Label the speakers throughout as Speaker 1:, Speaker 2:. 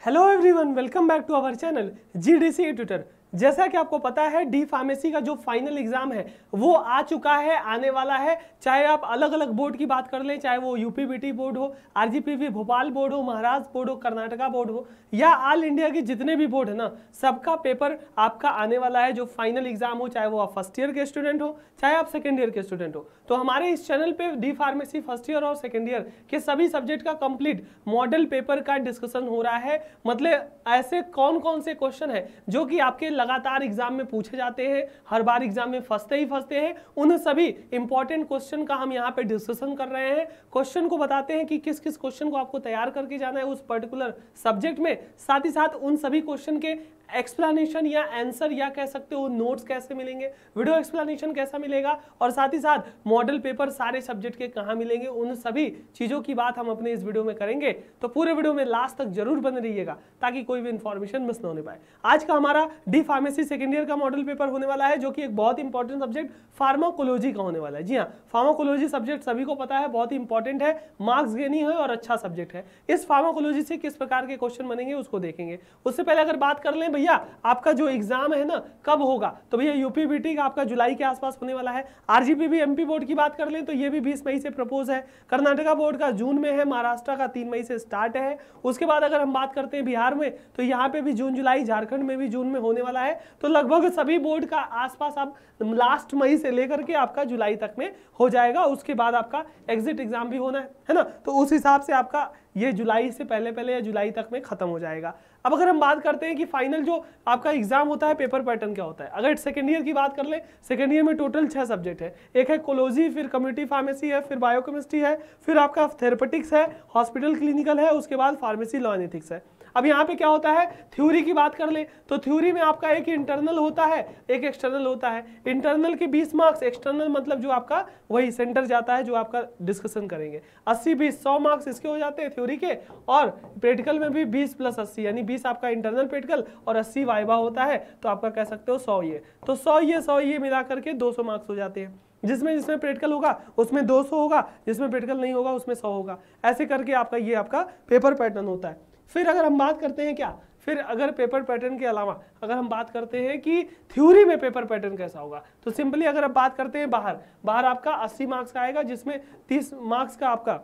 Speaker 1: Hello everyone, welcome back to our channel GDC Tutor. जैसा कि आपको पता है डी फार्मेसी का जो फाइनल एग्जाम है वो आ चुका है आने वाला है चाहे आप अलग अलग बोर्ड की बात कर लें चाहे वो यूपीबीटी बोर्ड हो आरजीपीवी भोपाल बोर्ड हो महाराष्ट्र बोर्ड हो कर्नाटका बोर्ड हो या ऑल इंडिया के जितने भी बोर्ड है ना सबका पेपर आपका आने वाला है जो फाइनल एग्जाम हो चाहे वो आप फर्स्ट ईयर के स्टूडेंट हो चाहे आप सेकेंड ईयर के स्टूडेंट हो तो हमारे इस चैनल पर डी फार्मेसी फर्स्ट ईयर और सेकेंड ईयर के सभी सब्जेक्ट का कंप्लीट मॉडल पेपर का डिस्कशन हो रहा है मतलब ऐसे कौन कौन से क्वेश्चन है जो कि आपके लगातार एग्जाम में पूछे जाते हैं हर बार एग्जाम में फंसते ही फंसते हैं उन सभी इंपॉर्टेंट क्वेश्चन का हम यहाँ पे डिस्कशन कर रहे हैं क्वेश्चन को बताते हैं कि किस किस क्वेश्चन को आपको तैयार करके जाना है उस पर्टिकुलर सब्जेक्ट में साथ ही साथ उन सभी क्वेश्चन के एक्सप्लेनेशन या आंसर या कह सकते हो नोट्स कैसे मिलेंगे वीडियो एक्सप्लेनेशन कैसा मिलेगा और साथ ही साथ मॉडल पेपर सारे सब्जेक्ट के कहाँ मिलेंगे उन सभी चीज़ों की बात हम अपने इस वीडियो में करेंगे तो पूरे वीडियो में लास्ट तक जरूर बन रहिएगा ताकि कोई भी इन्फॉर्मेशन मिस ना होने पाए आज का हमारा डी फार्मेसी सेकेंड ईयर का मॉडल पेपर होने वाला है जो कि एक बहुत इंपॉर्टेंट सब्जेक्ट फार्माकोलॉजी का होने वाला है जी हाँ फार्माकोलॉजी सब्जेक्ट सभी को पता है बहुत ही इंपॉर्टेंट है मार्क्स गेनी है और अच्छा सब्जेक्ट है इस फार्माकोलॉजी से किस प्रकार के क्वेश्चन बनेंगे उसको देखेंगे उससे पहले अगर बात कर लें भैया आपका जो एग्जाम है ना कब होगा तो भैया यूपी बीटी का आपका जुलाई के आसपास होने वाला है आरजीपीबी एमपी बोर्ड की बात कर लें तो ये भी 20 मई से प्रपोज है कर्नाटका बोर्ड का जून में है महाराष्ट्र का तीन मई से स्टार्ट है उसके बाद अगर हम बात करते हैं बिहार में तो यहाँ पे भी जून जुलाई झारखंड में भी जून में होने वाला है तो लगभग सभी बोर्ड का आसपास आप लास्ट मई से लेकर के आपका जुलाई तक में हो जाएगा उसके बाद आपका एग्जिट एग्जाम भी होना है ना तो उस हिसाब से आपका ये जुलाई से पहले पहले या जुलाई तक में खत्म हो जाएगा अब अगर हम बात करते हैं कि फाइनल जो आपका एग्जाम होता है पेपर पैटर्न क्या होता है अगर सेकेंड ईयर की बात कर लें सेकेंड ईयर में टोटल छह सब्जेक्ट है एक है कोलोजी फिर कम्युनिटी फार्मेसी है फिर बायोकेमिस्ट्री है फिर आपका थेरेपेटिक्स है हॉस्पिटल क्लिनिकल है उसके बाद फार्मेसी लॉ एनिथिक्स है अब यहाँ पे क्या होता है थ्योरी की बात कर ले तो थ्योरी में आपका एक इंटरनल होता है एक एक्सटर्नल होता है इंटरनल के बीस मार्क्स एक्सटर्नल मतलब जो आपका वही सेंटर जाता है जो आपका डिस्कशन करेंगे अस्सी बीस सौ मार्क्स इसके हो जाते हैं थ्योरी के और प्रैक्टिकल में भी बीस प्लस अस्सी यानी बीस आपका इंटरनल प्रैक्टिकल और अस्सी वाइबा होता है तो आपका कह सकते हो सौ ये तो सौ ये सौ ये मिला करके दो मार्क्स हो जाते हैं जिसमें जिसमें प्रैक्टिकल होगा उसमें 200 होगा जिसमें प्रैक्टिकल नहीं होगा उसमें 100 होगा ऐसे करके आपका ये आपका पेपर पैटर्न होता है फिर अगर हम बात करते हैं क्या फिर अगर पेपर पैटर्न के अलावा अगर हम बात करते हैं कि थ्योरी में पेपर पैटर्न कैसा होगा तो सिंपली अगर आप बात करते हैं बाहर बाहर आपका 80 मार्क्स का आएगा जिसमें 30 मार्क्स का आपका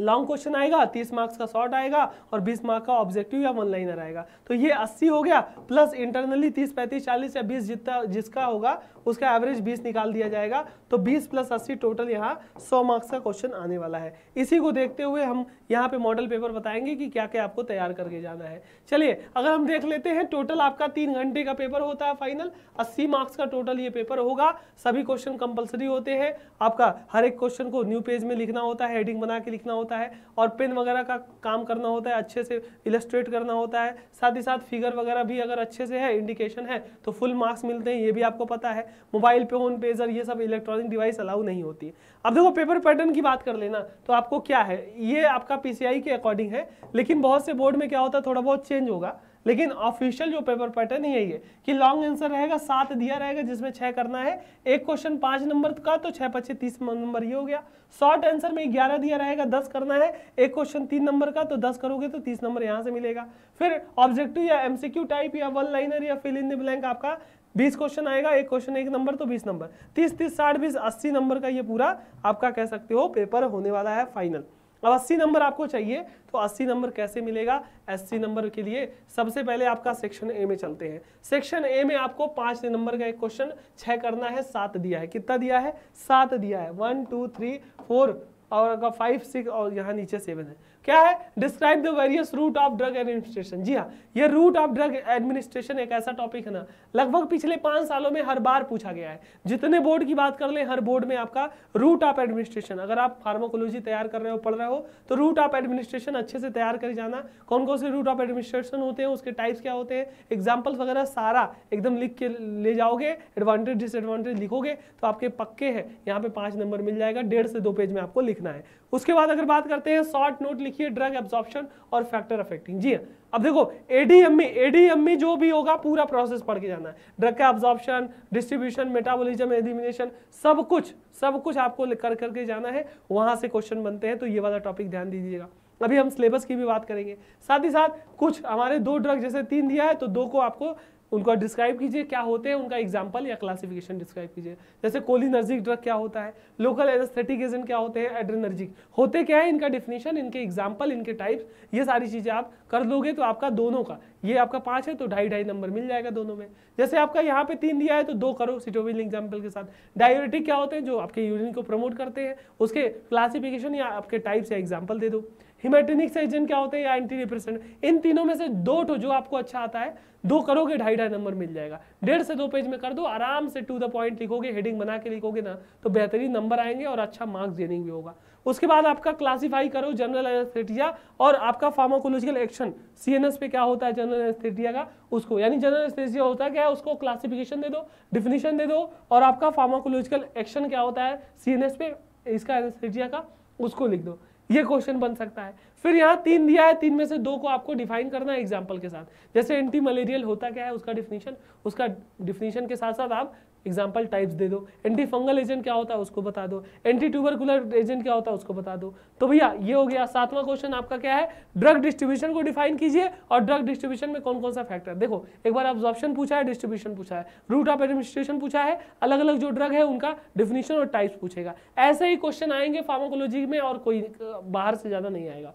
Speaker 1: लॉन्ग क्वेश्चन आएगा तीस मार्क्स का शॉर्ट आएगा और बीस मार्क्स का ऑब्जेक्टिव या वन लाइनर आएगा तो ये अस्सी हो गया प्लस इंटरनली तीस पैंतीस चालीस या बीस जितना जिसका होगा उसका एवरेज बीस निकाल दिया जाएगा तो बीस प्लस अस्सी टोटल यहाँ सौ मार्क्स का क्वेश्चन आने वाला है इसी को देखते हुए हम यहाँ पे मॉडल पेपर बताएंगे कि क्या क्या आपको तैयार करके जाना है चलिए अगर हम देख लेते हैं टोटल आपका तीन घंटे का पेपर होता है फाइनल अस्सी मार्क्स का टोटल ये पेपर होगा सभी क्वेश्चन कंपल्सरी होते हैं आपका हर एक क्वेश्चन को न्यू पेज में लिखना होता है हेडिंग बना के लिखना होता है और पेन वगैरह का काम करना होता है अच्छे से इलस्ट्रेट करना होता है साथ ही साथ फिगर वगैरह भी अगर अच्छे से है इंडिकेशन है तो फुल मार्क्स मिलते हैं ये भी आपको पता है मोबाइल पे होन पेजर ये सब इलेक्ट्रॉनिक डिवाइस अलाउ नहीं होती अब देखो पेपर पैटर्न की बात कर लेना तो आपको क्या है ये आपका पी के अकॉर्डिंग है लेकिन बहुत से बोर्ड में क्या होता है थोड़ा बहुत चेंज होगा लेकिन ऑफिशियल जो पेपर पैटर्न ही है कि लॉन्ग आंसर रहेगा सात दिया रहेगा जिसमें छह करना है एक क्वेश्चन पांच नंबर का तो छह पच्चीस तीस नंबर ये हो गया शॉर्ट आंसर में ग्यारह दिया रहेगा दस करना है एक क्वेश्चन तीन नंबर का तो दस करोगे तो तीस नंबर यहां से मिलेगा फिर ऑब्जेक्टिव या एमसीक्यू टाइप या वन लाइनर या फिल इन द ब्लैंक आपका बीस क्वेश्चन आएगा एक क्वेश्चन एक नंबर तो बीस नंबर तीस तीस साठ बीस अस्सी नंबर का ये पूरा आपका कह सकते हो पेपर होने वाला है फाइनल अब अस्सी नंबर आपको चाहिए तो अस्सी नंबर कैसे मिलेगा अस्सी नंबर के लिए सबसे पहले आपका सेक्शन ए में चलते हैं सेक्शन ए में आपको पाँच नंबर का एक क्वेश्चन छः करना है सात दिया है कितना दिया है सात दिया है वन टू थ्री फोर और आपका फाइव सिक्स और यहाँ नीचे सेवन है क्या है describe the various route of drug administration जी हाँ ये रूट ऑफ ड्रग एडमिनिस्ट्रेशन एक ऐसा टॉपिक है ना लगभग पिछले पांच सालों में हर बार पूछा गया है जितने बोर्ड की बात कर ले हर बोर्ड में आपका रूट ऑफ एडमिनिस्ट्रेशन अगर आप फार्माकोलॉजी तैयार कर रहे हो पढ़ रहे हो तो रूट ऑफ एडमिनिस्ट्रेशन अच्छे से तैयार कर जाना कौन कौन से रूट ऑफ एडमिनिस्ट्रेशन होते हैं उसके टाइप्स क्या होते हैं एग्जाम्पल्स वगैरह सारा एकदम लिख के ले जाओगे एडवांटेज डिसएडवांटेज लिखोगे तो आपके पक्के हैं यहाँ पे पांच नंबर मिल जाएगा डेढ़ से दो पेज में आपको लिखना है उसके बाद अगर बात करते हैं शॉर्ट नोट लिखी ड्रग एब्जॉर्प्शन और फैक्टर अफेक्टिंग जी हाँ अब देखो एडीएम में एडीएम में जो भी होगा पूरा प्रोसेस पढ़ के जाना है ड्रग का एब्जॉर्प्शन डिस्ट्रीब्यूशन मेटाबॉलिज्म एलिमिनेशन सब कुछ सब कुछ आपको कर करके जाना है वहां से क्वेश्चन बनते हैं तो ये वाला टॉपिक ध्यान दीजिएगा अभी हम सिलेबस की भी बात करेंगे साथ ही साथ कुछ हमारे दो ड्रग जैसे तीन दिया है तो दो को आपको उनको डिस्क्राइब कीजिए क्या होते हैं उनका एग्जाम्पल या क्लासिफिकेशन डिस्क्राइब कीजिए जैसे कोलिनर्जिक ड्रग क्या होता है लोकल एनेस्थेटिक एजेंट क्या होते हैं एड्रेनर्जिक होते क्या है इनका डिफिनेशन इनके एग्जाम्पल इनके टाइप्स ये सारी चीज़ें आप कर लोगे तो आपका दोनों का ये आपका पाँच है तो ढाई ढाई नंबर मिल जाएगा दोनों में जैसे आपका यहाँ पे तीन दिया है तो दो करो सिटोविल एग्जाम्पल के साथ डायोरेटिक क्या होते हैं जो आपके यूरिन को प्रमोट करते हैं उसके क्लासिफिकेशन या आपके टाइप्स या एग्जाम्पल दे दो हिमेटेनिक एजेंट क्या होते हैं या एंटी रिप्रेसेंट इन तीनों में से दो टो जो आपको अच्छा आता है दो करोगे ढाई ढाई नंबर मिल जाएगा डेढ़ से दो पेज में कर दो आराम से टू द पॉइंट लिखोगे हेडिंग बना के लिखोगे ना तो बेहतरीन नंबर आएंगे और अच्छा मार्क्स गेनिंग भी होगा उसके बाद आपका क्लासीफाई करो जनरल एनेस्थेटिया और आपका फार्माकोलॉजिकल एक्शन सी पे क्या होता है जनरल एनेस्थेटिया का उसको यानी जनरल एनेस्थेटिया होता है क्या है उसको क्लासिफिकेशन दे दो डिफिनीशन दे दो और आपका फार्माकोलॉजिकल एक्शन क्या होता है सीएनएस पे इसका एनेस्थेटिया का उसको लिख दो ये क्वेश्चन बन सकता है फिर यहाँ तीन दिया है तीन में से दो को आपको डिफाइन करना है एग्जाम्पल के साथ जैसे एंटी मलेरियल होता क्या है उसका डिफिनीशन उसका डिफिनीशन के साथ साथ आप एग्जाम्पल टाइप्स दे दो एंटी फंगल एजेंट क्या होता है उसको बता दो एंटी ट्यूबरकुलर एजेंट क्या होता है उसको बता दो तो भैया ये हो गया सातवां क्वेश्चन आपका क्या है ड्रग डिस्ट्रीब्यूशन को डिफाइन कीजिए और ड्रग डिस्ट्रीब्यूशन में कौन कौन सा फैक्टर देखो एक बार ऑब्जॉर्प्शन पूछा है डिस्ट्रीब्यूशन पूछा है रूट ऑफ एडमिनिस्ट्रेशन पूछा है अलग अलग जो ड्रग है उनका डिफिनीशन और टाइप्स पूछेगा ऐसे ही क्वेश्चन आएंगे फार्माकोलॉजी में और कोई बाहर से ज़्यादा नहीं आएगा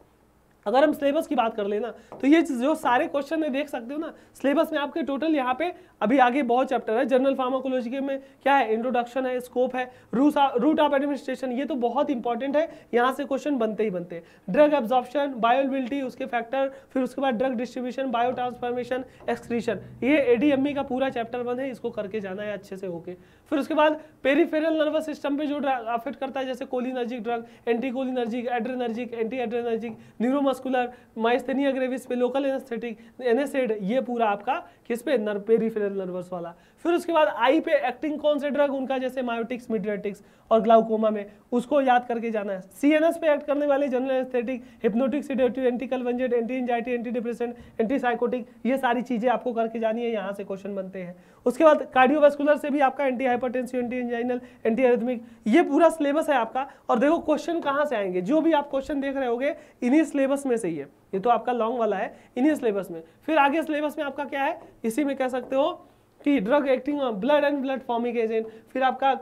Speaker 1: अगर हम सिलेबस की बात कर लेना तो ये जो सारे क्वेश्चन है देख सकते हो ना सिलेबस में आपके टोटल यहाँ पे अभी आगे बहुत चैप्टर है जनरल फार्माकोलॉजी के में क्या है इंट्रोडक्शन है स्कोप है रूस रूट ऑफ एडमिनिस्ट्रेशन ये तो बहुत इंपॉर्टेंट है यहाँ से क्वेश्चन बनते ही बनते हैं ड्रग एब्जॉर्प्शन बायोबिलिटी उसके फैक्टर फिर उसके बाद drug distribution biotransformation excretion ये ए e का पूरा चैप्टर वन है इसको करके जाना है अच्छे से होके फिर उसके बाद पेरीफेरल नर्वस सिस्टम पर जो अफेक्ट करता है जैसे cholinergic drug anti cholinergic adrenergic anti adrenergic न्यूरोमस न्यूरोवास्कुलर माइस्थेनिया ग्रेविस पे लोकल एनेस्थेटिक एनेसेड ये पूरा आपका किस पे नर्व पेरीफेरल नर्वस वाला फिर उसके बाद आई पे एक्टिंग कौन से ड्रग उनका जैसे मायोटिक्स मिड्रेटिक्स और ग्लाउकोमा में उसको याद करके जाना है सी एन एस पे एक्ट करने वाले general anaesthetic hypnotic sedative anticonvulsant anti anxiety anti depression anti psychotic ये सारी चीज़ें आपको करके जानी है यहाँ से क्वेश्चन बनते हैं उसके बाद कार्डियोवेस्कुलर से भी आपका anti hypertensive anti anginal anti arrhythmic ये पूरा सिलेबस है आपका और देखो क्वेश्चन कहाँ से आएंगे जो भी आप क्वेश्चन देख रहे होगे इन्हीं सिलेबस में से ही है ये तो आपका लॉन्ग वाला है इन्हीं सिलेबस में फिर आगे सिलेबस में आपका क्या है इसी में कह सकते हो कि drug acting blood and blood forming agent फिर आपका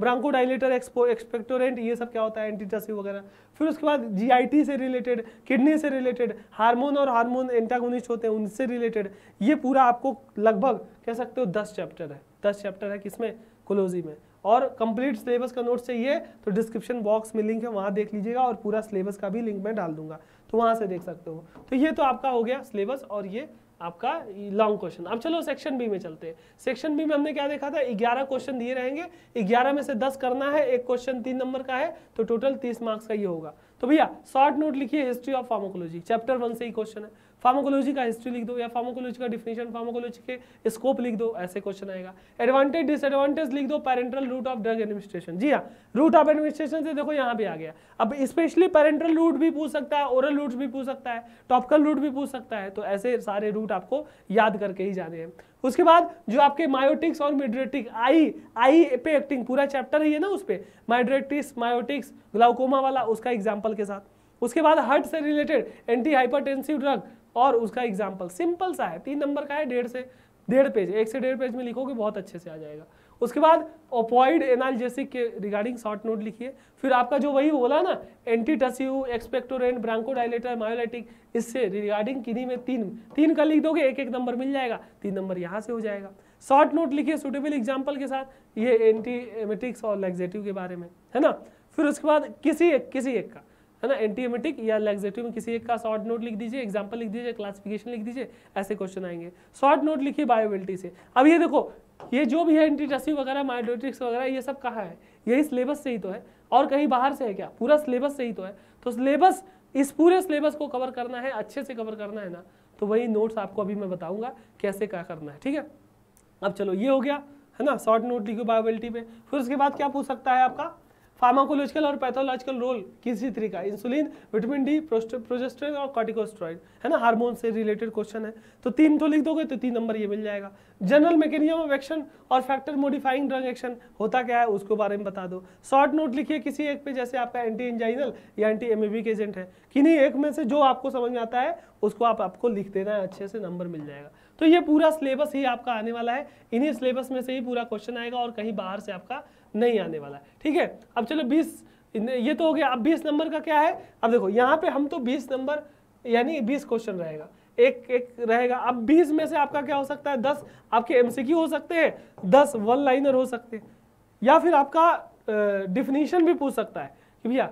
Speaker 1: ब्रांकोडाइलेटर uh, एक्सपेक्टोरेंट ये सब क्या होता है एंटीटसिव वगैरह फिर उसके बाद जीआईटी से रिलेटेड किडनी से रिलेटेड हार्मोन और हार्मोन एंटागोनिस्ट होते हैं उनसे रिलेटेड ये पूरा आपको लगभग कह सकते हो दस चैप्टर है दस चैप्टर है किसमें कोलोजी में और कंप्लीट सिलेबस का नोट चाहिए तो डिस्क्रिप्शन बॉक्स में लिंक है वहाँ देख लीजिएगा और पूरा सिलेबस का भी लिंक मैं डाल दूंगा तो वहाँ से देख सकते हो तो ये तो आपका हो गया सिलेबस और ये आपका लॉन्ग क्वेश्चन अब चलो सेक्शन बी में चलते हैं सेक्शन बी में हमने क्या देखा था ग्यारह क्वेश्चन दिए रहेंगे ग्यारह में से दस करना है एक क्वेश्चन तीन नंबर का है तो टोटल तीस मार्क्स का ये होगा तो भैया शॉर्ट नोट लिखिए history of pharmacology chapter one से ही क्वेश्चन है फार्माकोलॉजी का हिस्ट्री लिख दो या फार्माकोलॉजी का डिफिनेशन फार्माकोलॉजी के स्कोप लिख दो ऐसे क्वेश्चन आएगा एडवांटेज डिसएडवांटेज लिख दो parenteral route of drug administration जी हाँ रूट ऑफ एडमिनिस्ट्रेशन से देखो यहाँ भी आ गया अब स्पेशली पैरेंटल रूट भी पूछ सकता है ओरल रूट भी पूछ सकता है टॉपिकल रूट भी पूछ सकता है तो ऐसे सारे रूट आपको याद करके ही जाने हैं उसके बाद जो आपके मायोटिक्स और मिड्रेटिक आई आई पे एक्टिंग पूरा चैप्टर ही है ना उस पर माइड्रेटिस मायोटिक्स ग्लाउकोमा वाला उसका एग्जाम्पल के साथ उसके बाद हार्ट से रिलेटेड एंटी हाइपरटेंसिव ड्रग और उसका एग्जाम्पल सिंपल सा है तीन नंबर का है डेढ़ से डेढ़ पेज एक से डेढ़ पेज में लिखोगे बहुत अच्छे से आ जाएगा उसके बाद ओपॉइड एनालजेसिक के रिगार्डिंग शॉर्ट नोट लिखिए फिर आपका जो वही बोला ना एंटीटसिव एक्सपेक्टोरेंट ब्रांकोडाइलेटर मायोलाइटिक इससे रिगार्डिंग किन्हीं में तीन तीन का लिख दोगे एक एक नंबर मिल जाएगा तीन नंबर यहाँ से हो जाएगा शॉर्ट नोट लिखिए सुटेबल एग्जाम्पल के साथ ये एंटी एमेटिक्स और लेग्जेटिव के बारे में है ना फिर उसके बाद किसी एक किसी एक का है ना एंटीएमेटिक या लैक्सेटिव में किसी एक का शॉर्ट नोट लिख दीजिए एग्जाम्पल लिख दीजिए क्लासिफिकेशन लिख दीजिए ऐसे क्वेश्चन आएंगे शॉर्ट नोट लिखिए बायोबिलिटी से अब ये देखो ये जो भी है एंटीटेसिव वगैरह माइडोटिक्स वगैरह ये सब कहाँ है यही सिलेबस से ही तो है और कहीं बाहर से है क्या पूरा सिलेबस से ही तो है तो सिलेबस इस पूरे सिलेबस को कवर करना है अच्छे से कवर करना है ना तो वही नोट्स आपको अभी मैं बताऊंगा कैसे क्या करना है ठीक है अब चलो ये हो गया है ना शॉर्ट नोट लिखो बायोबिलिटी पे फिर उसके बाद क्या पूछ सकता है आपका फार्माकोलॉजिकल और पैथोलॉजिकल रोल किसी तरीके का इंसुलिन विटामिन डी प्रोजेस्ट्रेन और कॉटिकोस्ट्रॉइड है ना हार्मोन से रिलेटेड क्वेश्चन है तो तीन तो लिख दोगे तो तीन नंबर ये मिल जाएगा जनरल मैकेनिज्म ऑफ एक्शन और फैक्टर मॉडिफाइंग ड्रग एक्शन होता क्या है उसके बारे में बता दो शॉर्ट नोट लिखिए किसी एक पे जैसे आपका एंटी इंजाइनल या एंटी एम के एजेंट है कि नहीं एक में से जो आपको समझ में आता है उसको आप आपको लिख देना है अच्छे से नंबर मिल जाएगा तो ये पूरा सिलेबस ही आपका आने वाला है इन्हीं सिलेबस में से ही पूरा क्वेश्चन आएगा और कहीं बाहर से आपका नहीं आने वाला ठीक है अब चलो बीस ये तो हो गया अब बीस नंबर का क्या है अब देखो यहाँ पे हम तो बीस नंबर यानी बीस क्वेश्चन रहेगा एक एक रहेगा अब बीस में से आपका क्या हो सकता है दस आपके एमसीक्यू हो सकते हैं दस वन लाइनर हो सकते हैं या फिर आपका डिफिनीशन भी पूछ सकता है कि भैया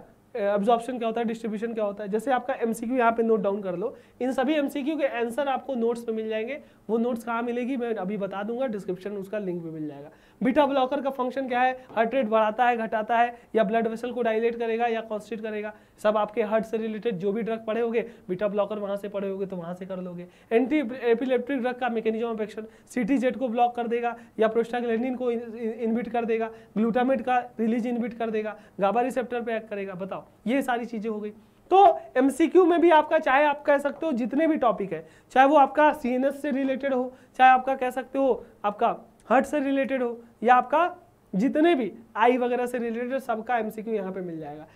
Speaker 1: एब्जॉर्प्शन क्या होता है डिस्ट्रीब्यूशन क्या होता है जैसे आपका एम सी क्यू यहाँ पे नोट डाउन कर लो इन सभी एम सी क्यू के आंसर आपको नोट्स में मिल जाएंगे वो नोट्स कहाँ मिलेगी मैं अभी बता दूंगा डिस्क्रिप्शन में उसका लिंक भी मिल जाएगा बीटा ब्लॉकर का फंक्शन क्या है हार्ट रेट बढ़ाता है घटाता है या ब्लड वेसल को डायलेट करेगा या कॉन्स्ट्रेट करेगा सब आपके हार्ट से रिलेटेड जो भी ड्रग पढ़े होंगे बीटा ब्लॉकर वहाँ से पढ़े होगे तो वहाँ से कर लोगे एंटी एपिलेप्टिक ड्रग का मैकेनिज्म ऑफ एक्शन सी जेट को ब्लॉक कर देगा या प्रोस्टाग्लैंडिन को इन्विट कर देगा ग्लूटामेट का रिलीज इन्विट कर देगा गाबा रिसेप्टर पर एक्ट करेगा बताओ ये सारी चीज़ें हो गई तो एमसीक्यू में भी आपका चाहे आप कह सकते हो जितने भी टॉपिक है चाहे वो आपका सीएनएस से रिलेटेड हो चाहे आपका कह सकते हो आपका हर्ट से रिलेटेड हो या आपका जितने भी आई वगैरह से रिलेटेड हो सबका एमसीक्यू यहाँ पे मिल जाएगा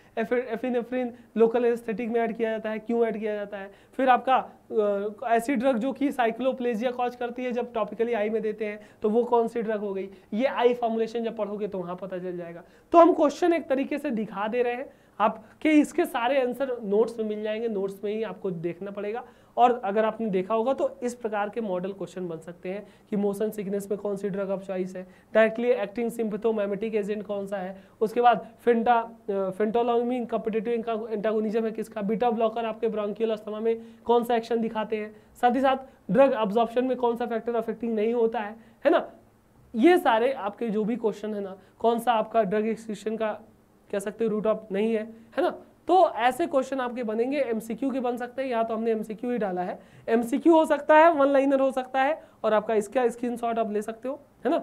Speaker 1: एफिन लोकल एस्थेटिक में ऐड किया जाता है क्यों ऐड किया जाता है फिर आपका ऐसी ड्रग जो कि साइक्लोप्लेजिया कॉज करती है जब टॉपिकली आई में देते हैं तो वो कौन सी ड्रग हो गई ये आई फॉर्मुलेशन जब पढ़ोगे तो वहाँ पता चल जाएगा तो हम क्वेश्चन एक तरीके से दिखा दे रहे हैं आपके इसके सारे आंसर नोट्स में मिल जाएंगे नोट्स में ही आपको देखना पड़ेगा और अगर आपने देखा होगा तो इस प्रकार के मॉडल क्वेश्चन बन सकते हैं कि मोशन सिकनेस में कौन सी ड्रग ऑफ चॉइस है डायरेक्टली एक्टिंग सिम्पथोमैमेटिक एजेंट कौन सा है उसके बाद फिंटा फिंटोलोमिन कम्पिटेटिव एंटागोनिज्म है किसका बीटा ब्लॉकर आपके ब्रोंकियल अस्थमा में कौन सा एक्शन दिखाते हैं साथ ही साथ ड्रग ऑब्जॉर्प्शन में कौन सा फैक्टर अफेक्टिंग नहीं होता है है ना ये सारे आपके जो भी क्वेश्चन है ना कौन सा आपका ड्रग एक्सन का कह सकते हो रूट ऑफ नहीं है है ना तो ऐसे क्वेश्चन आपके बनेंगे एमसीक्यू के बन सकते हैं या तो हमने एमसीक्यू ही डाला है एमसीक्यू हो सकता है वन लाइनर हो सकता है और आपका इसका स्क्रीनशॉट आप ले सकते हो है ना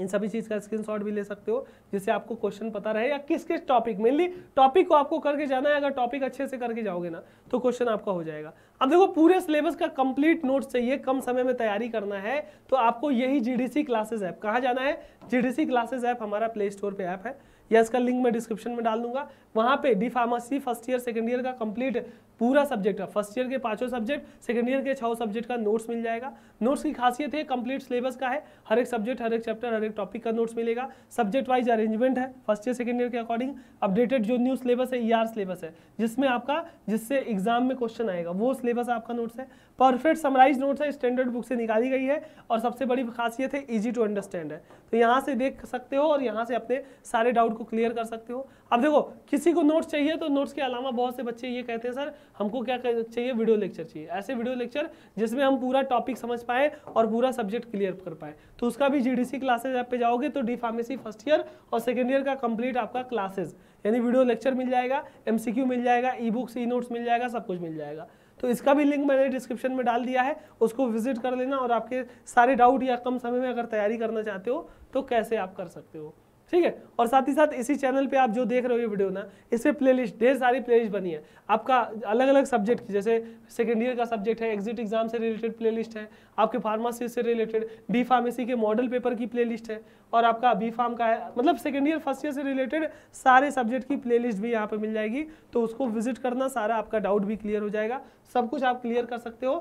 Speaker 1: इन सभी चीज़ का स्क्रीनशॉट भी ले सकते हो जिससे आपको क्वेश्चन पता रहे या किस किस टॉपिक मेनली टॉपिक को आपको करके जाना है अगर टॉपिक अच्छे से करके जाओगे ना तो क्वेश्चन आपका हो जाएगा अब देखो पूरे सिलेबस का कंप्लीट नोट्स चाहिए कम समय में तैयारी करना है तो आपको यही जीडीसी क्लासेस ऐप कहाँ जाना है जीडीसी क्लासेज ऐप हमारा प्ले स्टोर पर ऐप है या इसका लिंक मैं डिस्क्रिप्शन में डाल दूंगा वहाँ पे D pharmacy first year second year का कंप्लीट पूरा सब्जेक्ट का फर्स्ट ईयर के पांचों सब्जेक्ट सेकेंड ईयर के छो सब्जेक्ट का नोट्स मिल जाएगा नोट्स की खासियत है कंप्लीट सिलेबस का है हर एक सब्जेक्ट हर एक चैप्टर हर एक टॉपिक का नोट्स मिलेगा सब्जेक्ट वाइज अरेंजमेंट है फर्स्ट ईयर सेकेंड ईयर के अकॉर्डिंग अपडेटेड जो न्यू सिलेबस है ई e सिलेबस है जिसमें आपका जिससे एग्जाम में क्वेश्चन आएगा वो सिलेबस आपका नोट्स है परफेक्ट समराइज नोट्स है स्टैंडर्ड बुक से निकाली गई है और सबसे बड़ी खासियत है ईजी टू अंडरस्टैंड है तो यहाँ से देख सकते हो और यहाँ से अपने सारे डाउट को क्लियर कर सकते हो अब देखो किसी को नोट्स चाहिए तो नोट्स के अलावा बहुत से बच्चे ये कहते हैं सर हमको क्या चाहिए वीडियो लेक्चर चाहिए ऐसे वीडियो लेक्चर जिसमें हम पूरा टॉपिक समझ पाए और पूरा सब्जेक्ट क्लियर कर पाए तो उसका भी जीडीसी क्लासेज ऐप पे जाओगे तो डी फार्मेसी फर्स्ट ईयर और सेकेंड ईयर का कंप्लीट आपका क्लासेज यानी वीडियो लेक्चर मिल जाएगा एम मिल जाएगा ई बुक्स ई नोट्स मिल जाएगा सब कुछ मिल जाएगा तो इसका भी लिंक मैंने डिस्क्रिप्शन में डाल दिया है उसको विजिट कर लेना और आपके सारे डाउट या कम समय में अगर तैयारी करना चाहते हो तो कैसे आप कर सकते हो ठीक है और साथ ही साथ इसी चैनल पे आप जो देख रहे हो ये वीडियो ना इस पर लिस्ट ढेर सारी लिस्ट बनी है आपका अलग अलग सब्जेक्ट की जैसे सेकेंड ईयर का सब्जेक्ट है एग्जिट एग्जाम से रिलेटेड लिस्ट है आपके फार्मासी से रिलेटेड बी फार्मेसी के मॉडल पेपर की लिस्ट है और आपका बी फार्म का है मतलब सेकेंड ईयर फर्स्ट ईयर से रिलेटेड सारे सब्जेक्ट की लिस्ट भी यहाँ पर मिल जाएगी तो उसको विजिट करना सारा आपका डाउट भी क्लियर हो जाएगा सब कुछ आप क्लियर कर सकते हो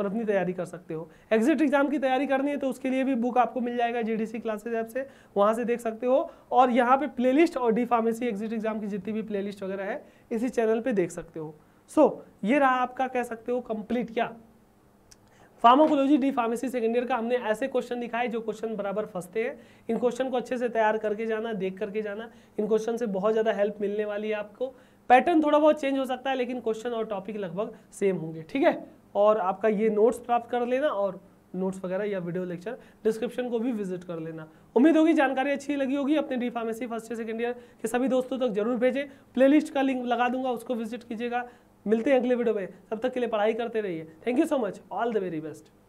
Speaker 1: और अपनी तैयारी कर सकते हो एग्जिट एग्जाम की तैयारी करनी है तो उसके लिए भी बुक आपको मिल जाएगा जी जीडीसी क्लासेज ऐप से वहाँ से देख सकते हो और यहाँ पे प्लेलिस्ट और डी फार्मेसी एग्जिट एग्जाम की जितनी भी प्लेलिस्ट वगैरह है इसी चैनल पर देख सकते हो सो so, ये रहा आपका कह सकते हो कंप्लीट क्या pharmacology D pharmacy second year का हमने ऐसे क्वेश्चन दिखाए जो क्वेश्चन बराबर फंसते हैं इन क्वेश्चन को अच्छे से तैयार करके जाना देख करके जाना इन क्वेश्चन से बहुत ज़्यादा हेल्प मिलने वाली है आपको पैटर्न थोड़ा बहुत चेंज हो सकता है लेकिन क्वेश्चन और टॉपिक लगभग सेम होंगे ठीक है और आपका ये नोट्स प्राप्त कर लेना और नोट्स वगैरह या वीडियो लेक्चर डिस्क्रिप्शन को भी विजिट कर लेना उम्मीद होगी जानकारी अच्छी लगी होगी अपने D pharmacy first year second year के सभी दोस्तों तक जरूर भेजें प्लेलिस्ट का लिंक लगा दूंगा उसको विजिट कीजिएगा मिलते हैं अगले वीडियो में तब तक के लिए पढ़ाई करते रहिए thank you so much all the very best